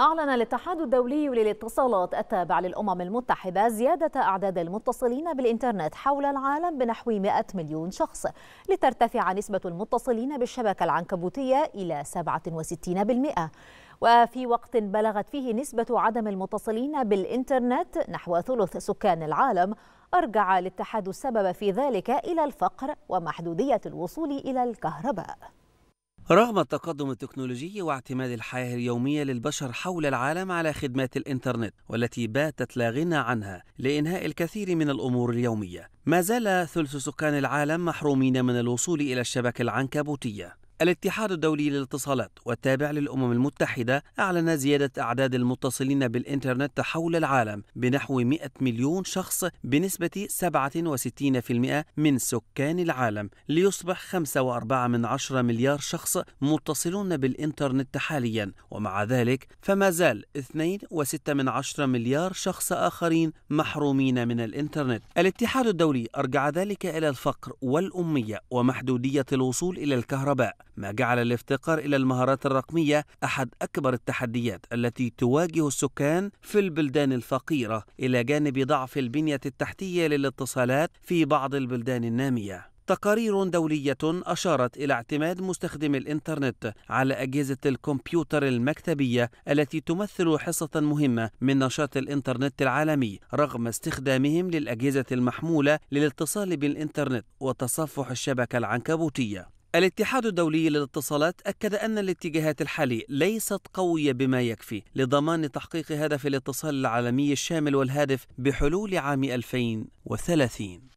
أعلن الاتحاد الدولي للاتصالات التابع للأمم المتحدة زيادة أعداد المتصلين بالإنترنت حول العالم بنحو 100 مليون شخص لترتفع نسبة المتصلين بالشبكة العنكبوتية إلى 67%. وفي وقت بلغت فيه نسبة عدم المتصلين بالإنترنت نحو ثلث سكان العالم أرجع الاتحاد السبب في ذلك إلى الفقر ومحدودية الوصول إلى الكهرباء رغم التقدم التكنولوجي واعتماد الحياة اليومية للبشر حول العالم على خدمات الإنترنت والتي باتت لا غنى عنها لإنهاء الكثير من الأمور اليومية ما زال ثلث سكان العالم محرومين من الوصول إلى الشبكة العنكبوتية الاتحاد الدولي للاتصالات والتابع للأمم المتحدة أعلن زيادة أعداد المتصلين بالإنترنت حول العالم بنحو 100 مليون شخص بنسبة 67% من سكان العالم ليصبح 5.4 من عشرة مليار شخص متصلون بالإنترنت حاليا ومع ذلك فما زال 2.6 من عشرة مليار شخص آخرين محرومين من الإنترنت الاتحاد الدولي أرجع ذلك إلى الفقر والأمية ومحدودية الوصول إلى الكهرباء ما جعل الافتقار إلى المهارات الرقمية أحد أكبر التحديات التي تواجه السكان في البلدان الفقيرة إلى جانب ضعف البنية التحتية للاتصالات في بعض البلدان النامية تقارير دولية أشارت إلى اعتماد مستخدمي الإنترنت على أجهزة الكمبيوتر المكتبية التي تمثل حصة مهمة من نشاط الإنترنت العالمي رغم استخدامهم للأجهزة المحمولة للاتصال بالإنترنت وتصفح الشبكة العنكبوتية. الاتحاد الدولي للاتصالات أكد أن الاتجاهات الحالي ليست قوية بما يكفي لضمان تحقيق هدف الاتصال العالمي الشامل والهادف بحلول عام 2030